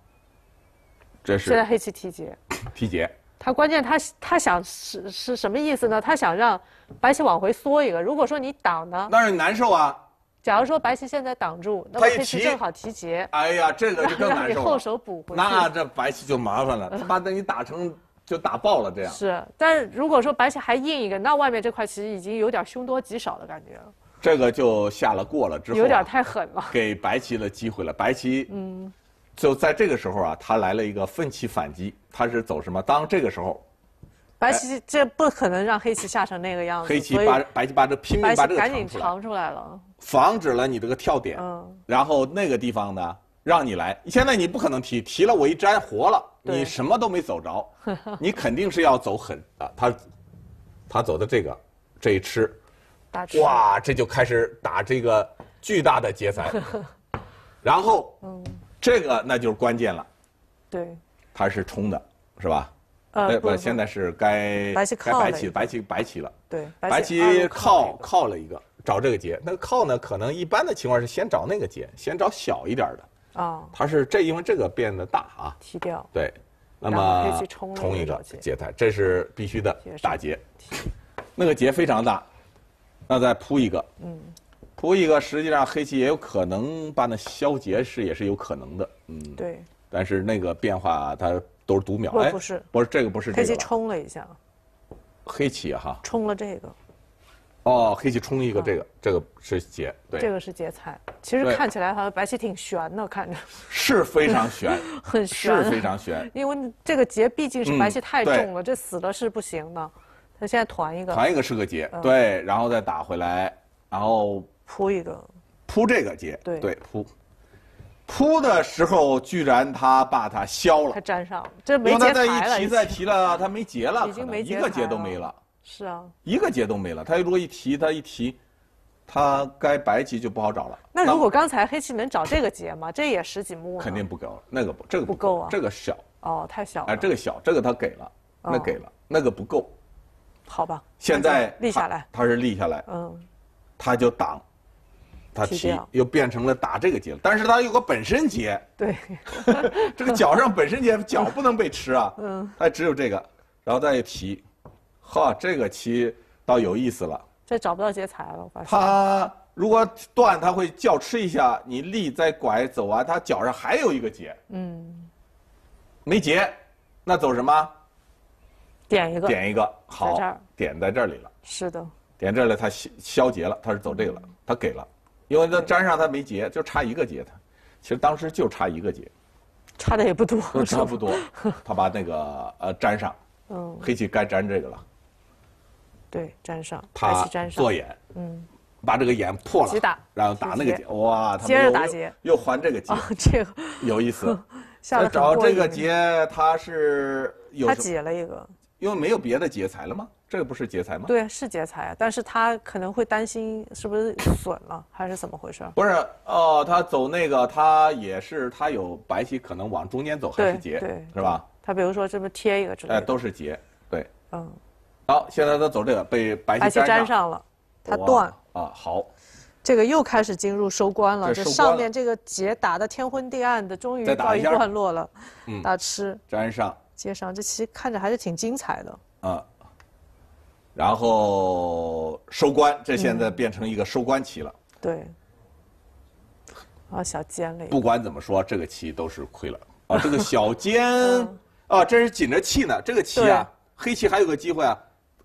这是现在黑棋提劫，提劫。他关键他他想是是什么意思呢？他想让白棋往回缩一个。如果说你挡呢，那是难受啊。假如说白棋现在挡住，那黑棋正好提劫。哎呀，这个就更 难受了。你后手补回去，那这白棋就麻烦了，他把等你打成就打爆了这样。是，但是如果说白棋还硬一个，那外面这块其实已经有点凶多吉少的感觉了。这个就下了过了之后有点太狠了，给白棋的机会了。白棋嗯。就在这个时候啊，他来了一个奋起反击。他是走什么？当这个时候，白棋这不可能让黑棋下成那个样子。黑棋把白棋把这拼命把这个赶紧藏出来了，防止了你这个跳点。嗯。然后那个地方呢，让你来。现在你不可能提，提了我一摘活了，你什么都没走着，你肯定是要走狠啊。他他走的这个这一吃，哇，这就开始打这个巨大的劫财，然后。这个那就是关键了，对，它是冲的，是吧？呃不，现在是该该白起，白起，白起了。对，白起靠靠了一个，找这个劫。那个靠呢？可能一般的情况是先找那个劫，先找小一点的。哦，他是这因为这个变得大啊，踢掉。对，那么冲一个劫材，这是必须的大劫。那个劫非常大，那再铺一个。嗯。图一个，实际上黑棋也有可能把那消劫是也是有可能的，嗯，对。但是那个变化它都是读秒，哎，不是，不是这个不是。黑棋冲了一下。黑棋哈。冲了这个。哦，黑棋冲一个这个，这个是劫，对。这个是劫财。其实看起来好像白棋挺悬的，看着。是非常悬。很悬。是非常悬。因为这个劫毕竟是白棋太重了，这死了是不行的。他现在团一个。团一个是个劫，对，然后再打回来，然后。铺一个，铺这个结，对对铺，铺的时候居然他把它消了，它粘上了，这没结刚才再一提再提了，它没结了，已经没结一个结都没了。是啊，一个结都没了。他如果一提他一提，他该白棋就不好找了。那如果刚才黑棋能找这个结吗？这也十几目肯定不够，那个不，这个不够啊，这个小。哦，太小了。哎，这个小，这个他给了，那给了，那个不够。好吧。现在立下来。他是立下来。嗯，他就挡。他提又变成了打这个结了，但是他有个本身结，对，这个脚上本身结，脚不能被吃啊。嗯。他只有这个，然后再一提，呵，这个棋倒有意思了。这找不到劫财了，我发现他如果断，他会叫吃一下。你立再拐走完，他脚上还有一个劫。嗯。没劫，那走什么？点一个。点一个，好，点在这里了。是的。点这儿了，他消消劫了，他是走这个了，他给了。因为他粘上他没结，就差一个结。他其实当时就差一个结，差的也不多，差不多。他把那个呃粘上，嗯，黑棋该粘这个了，对，粘上。他做眼，嗯，把这个眼破了，然后打那个结，哇，他接着打结，又还这个结，这个有意思。找这个结他是有他解了一个。因为没有别的劫财了吗？这个不是劫财吗？对，是劫财啊，但是他可能会担心是不是损了，还是怎么回事？不是哦，他走那个，他也是他有白棋可能往中间走，还是劫，是吧？他比如说这么贴一个之类的，哎，都是劫，对，嗯。好，现在他走这个被白棋粘上了，他断啊，好，这个又开始进入收官了，这上面这个劫打的天昏地暗的，终于告一段落了，嗯，打吃粘上。街上这棋看着还是挺精彩的啊，然后收官，这现在变成一个收官棋了。对，啊小尖了。不管怎么说，这个棋都是亏了啊。这个 小尖啊，这是紧着气呢。这个棋啊，黑棋还有个机会啊，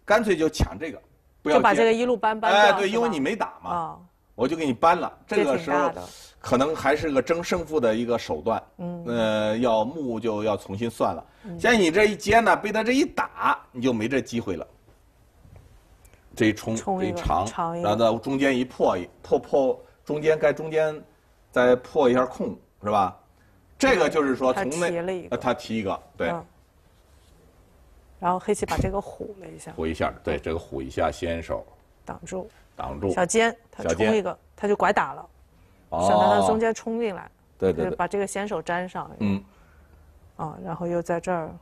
干脆就抢这个，不要。就把这个一路搬搬。哎，对，因为你没打嘛，我就给你搬了。这个时候。可能还是个争胜负的一个手段，嗯，呃，要木就要重新算了。像你这一尖呢，被他这一打，你就没这机会了。这一冲，这一长，然后中间一破，破破中间该中间再破一下空是吧？这个就是说从那他提一个，对。然后黑棋把这个虎了一下，虎一下，对这个虎一下先手挡住，挡住小尖，他冲一个，他就拐打了。想在他中间冲进来，对对，把这个先手粘上，嗯，啊，然后又在这儿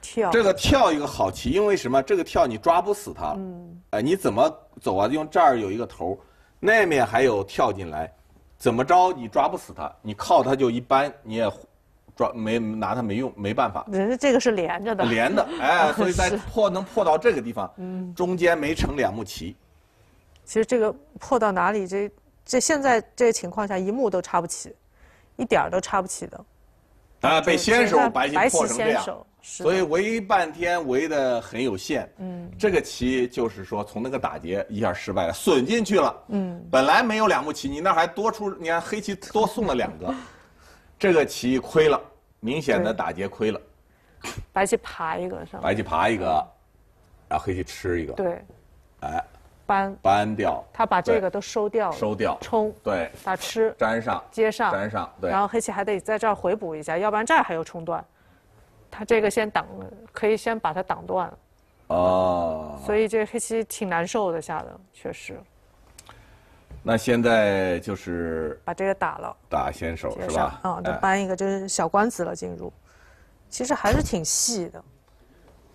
跳。这个跳一个好棋，因为什么？这个跳你抓不死他，嗯，哎，你怎么走啊？用这儿有一个头，那面还有跳进来，怎么着你抓不死他？你靠他就一般，你也抓没拿他没用，没办法。人家这个是连着的，连的，哎，所以在破能破到这个地方，嗯，中间没成两目棋。其实这个破到哪里这？这现在这个情况下，一目都插不起，一点儿都插不起的。啊，被先手白棋破成这样，所以围半天围的很有限。嗯，这个棋就是说从那个打劫一下失败了，损进去了。嗯，本来没有两目棋，你那还多出，你看黑棋多送了两个，这个棋亏了，明显的打劫亏了。白棋爬一个是吧？白棋爬一个，然后黑棋吃一个。对。哎。搬搬掉，他把这个都收掉收掉冲对打吃粘上接上粘上，对。然后黑棋还得在这儿回补一下，要不然这儿还有冲断，他这个先挡可以先把它挡断，哦，所以这黑棋挺难受的下的确实。那现在就是把这个打了打先手是吧？啊，就搬一个就是小官子了进入，其实还是挺细的，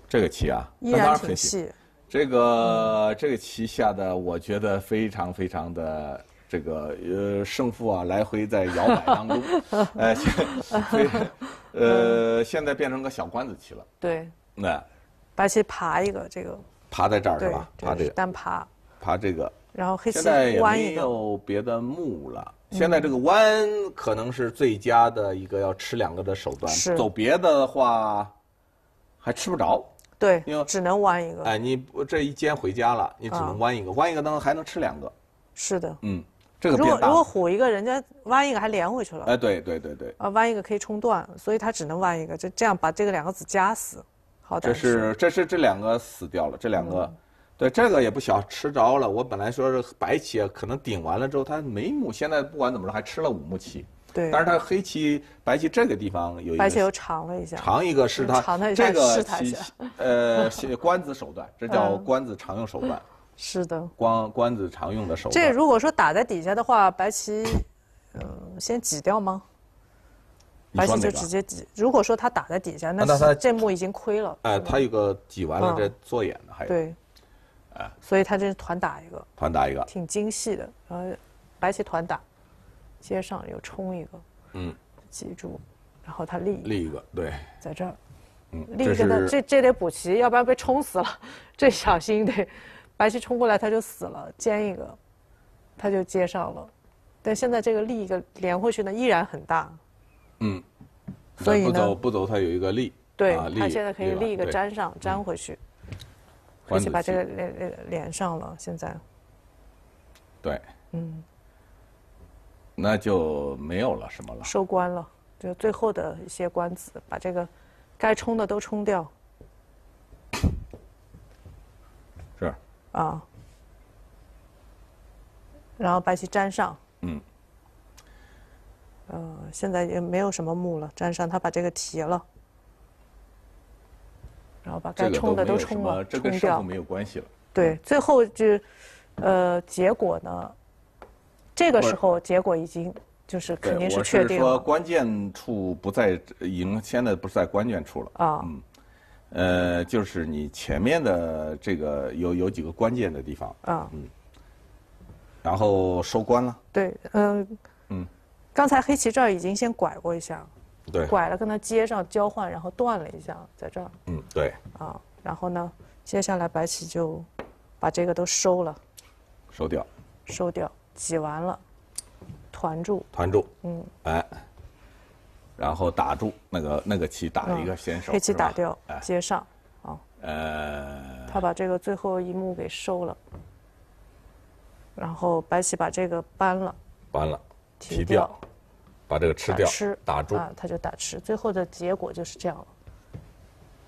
这个棋啊依然挺细。这个这个棋下的，我觉得非常非常的这个呃胜负啊来回在摇摆当中，哎，呃现在变成个小官子棋了。对。那，白棋爬一个这个。爬在这儿是吧？爬这个。单爬。爬这个。然后黑棋弯一个。也没有别的目了。现在这个弯可能是最佳的一个要吃两个的手段。走别的话，还吃不着。对，只能弯一个。哎，你这一尖回家了，你只能弯一个，弯一个能还能吃两个。是的，嗯，这个如果如果虎一个人家弯一个还连回去了。哎，对对对对。啊，弯一个可以冲断，所以他只能弯一个，就这样把这个两个子夹死。好歹这是这是这两个死掉了，这两个，对这个也不小，吃着了。我本来说是白棋可能顶完了之后，他眉目现在不管怎么着还吃了五目棋。对，但是他黑棋、白棋这个地方有一个，白棋又长了一下，长一个是下这个一下呃，关子手段，这叫关子常用手段。是的，关关子常用的手段。这如果说打在底下的话，白棋，嗯，先挤掉吗？白棋就直接挤。如果说他打在底下，那那他这目已经亏了。哎，他有个挤完了再做眼的，还有。对，哎，所以他这是团打一个，团打一个，挺精细的。然后，白棋团打。接上又冲一个，嗯，脊住，然后他立立一个，对，在这儿，嗯，立一个呢，这这得补齐，要不然被冲死了。这小心，对，白棋冲过来他就死了，尖一个，他就接上了。但现在这个立一个连回去呢，依然很大，嗯，所以呢，不走他有一个立，对，他现在可以立一个粘上粘回去，而且把这个连连连上了，现在，对，嗯。那就没有了什么了，收官了，就最后的一些官子，把这个该冲的都冲掉。是。啊。然后白棋粘上。嗯。呃，现在也没有什么木了，粘上他把这个提了，然后把该冲的都冲了，冲掉没有关系了。对，最后就，呃，结果呢？这个时候结果已经就是肯定是确定了。我是说关键处不在，已经现在不是在关键处了。啊。嗯，呃，就是你前面的这个有有几个关键的地方。啊。嗯。然后收官了。对，嗯。嗯。刚才黑棋这儿已经先拐过一下。对。拐了，跟他接上交换，然后断了一下，在这儿。嗯，对。啊，然后呢，接下来白棋就把这个都收了。收掉。收掉。挤完了，团住，团住，嗯，哎，然后打住那个那个棋打一个先手，黑棋打掉，接上，哦，呃，他把这个最后一幕给收了，然后白棋把这个搬了，搬了，提掉，把这个吃掉，吃，打住，啊，他就打吃，最后的结果就是这样，了。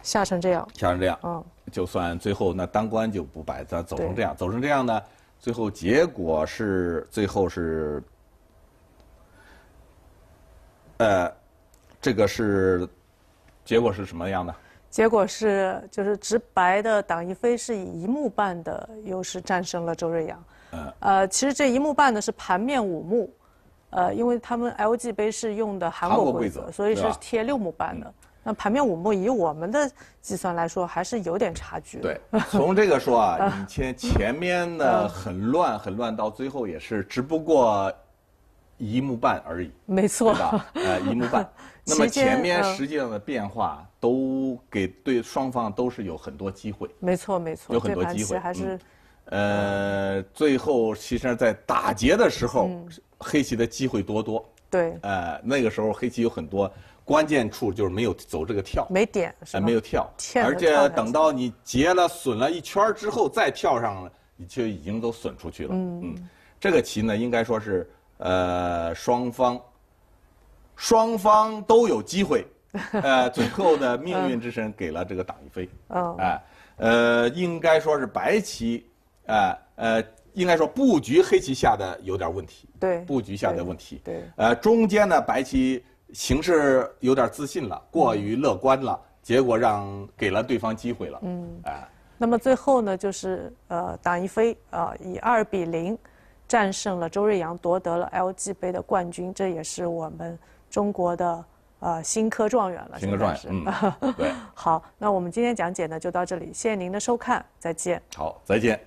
下成这样，下成这样，嗯，就算最后那当官就不摆，咱走成这样，走成这样呢。最后结果是，最后是，呃，这个是结果是什么样的？结果是，就是直白的，党一飞是以一目半的优势战胜了周睿羊。呃，其实这一目半呢是盘面五目，呃，因为他们 LG 杯是用的韩国规则，所以是贴六目半的。那盘面五目，以我们的计算来说，还是有点差距。对，从这个说啊，以前前面呢很乱，很乱，到最后也是只不过一目半而已。没错。呃，一目半。那么前面实际上的变化都给对双方都是有很多机会。没错，没错。有很多机会还是，呃，最后其实在打劫的时候，黑棋的机会多多。对。呃，那个时候黑棋有很多。关键处就是没有走这个跳，没点，哎，没有跳，而且等到你劫了损了一圈之后再跳上了，你就已经都损出去了。嗯，这个棋呢，应该说是呃双方双方都有机会，呃最后呢命运之神给了这个党一飞。哦，哎，呃应该说是白棋，啊呃应该说布局黑棋下的有点问题，对布局下的问题，对呃中间呢白棋。形势有点自信了，过于乐观了，结果让给了对方机会了。嗯，哎，那么最后呢，就是呃，党一菲呃以二比零战胜了周瑞阳，夺得了 LG 杯的冠军，这也是我们中国的呃新科状元了。新科状元，嗯，对。好，那我们今天讲解呢就到这里，谢谢您的收看，再见。好，再见。